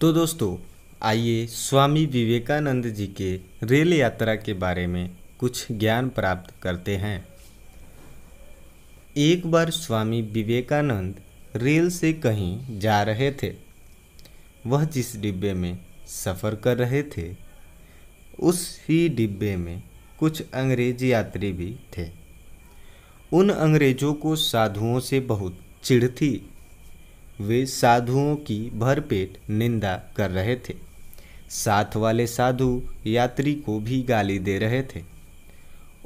तो दोस्तों आइए स्वामी विवेकानंद जी के रेल यात्रा के बारे में कुछ ज्ञान प्राप्त करते हैं एक बार स्वामी विवेकानंद रेल से कहीं जा रहे थे वह जिस डिब्बे में सफ़र कर रहे थे उस ही डिब्बे में कुछ अंग्रेज यात्री भी थे उन अंग्रेज़ों को साधुओं से बहुत चिढ़ थी वे साधुओं की भरपेट निंदा कर रहे थे साथ वाले साधु यात्री को भी गाली दे रहे थे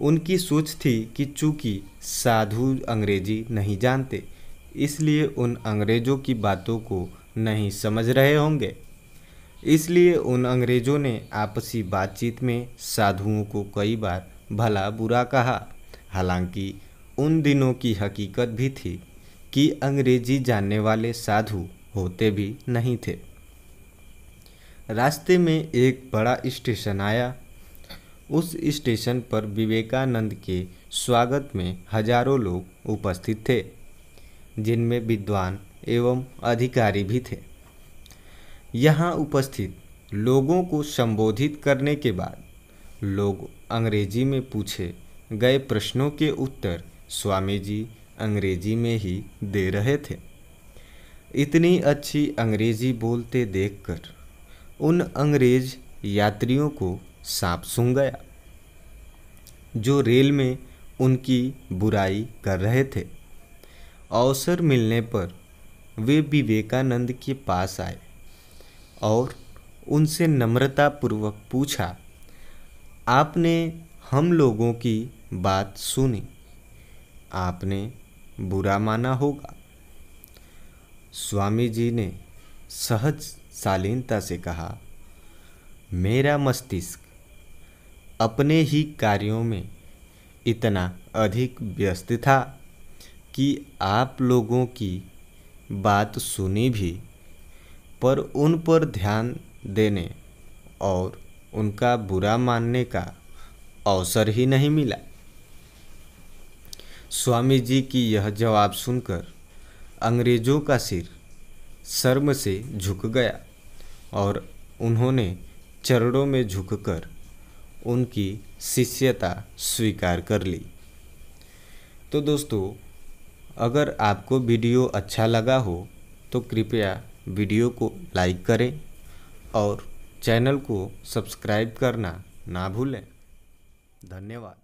उनकी सोच थी कि चूंकि साधु अंग्रेजी नहीं जानते इसलिए उन अंग्रेज़ों की बातों को नहीं समझ रहे होंगे इसलिए उन अंग्रेज़ों ने आपसी बातचीत में साधुओं को कई बार भला बुरा कहा हालांकि उन दिनों की हकीकत भी थी कि अंग्रेजी जानने वाले साधु होते भी नहीं थे रास्ते में एक बड़ा स्टेशन आया उस स्टेशन पर विवेकानंद के स्वागत में हजारों लोग उपस्थित थे जिनमें विद्वान एवं अधिकारी भी थे यहाँ उपस्थित लोगों को संबोधित करने के बाद लोग अंग्रेजी में पूछे गए प्रश्नों के उत्तर स्वामी जी अंग्रेजी में ही दे रहे थे इतनी अच्छी अंग्रेजी बोलते देखकर उन अंग्रेज यात्रियों को सांप सुन गया जो रेल में उनकी बुराई कर रहे थे अवसर मिलने पर वे विवेकानंद के पास आए और उनसे नम्रतापूर्वक पूछा आपने हम लोगों की बात सुनी आपने बुरा माना होगा स्वामी जी ने सहज शालीनता से कहा मेरा मस्तिष्क अपने ही कार्यों में इतना अधिक व्यस्त था कि आप लोगों की बात सुनी भी पर उन पर ध्यान देने और उनका बुरा मानने का अवसर ही नहीं मिला स्वामी जी की यह जवाब सुनकर अंग्रेजों का सिर शर्म से झुक गया और उन्होंने चरणों में झुककर उनकी शिष्यता स्वीकार कर ली तो दोस्तों अगर आपको वीडियो अच्छा लगा हो तो कृपया वीडियो को लाइक करें और चैनल को सब्सक्राइब करना ना भूलें धन्यवाद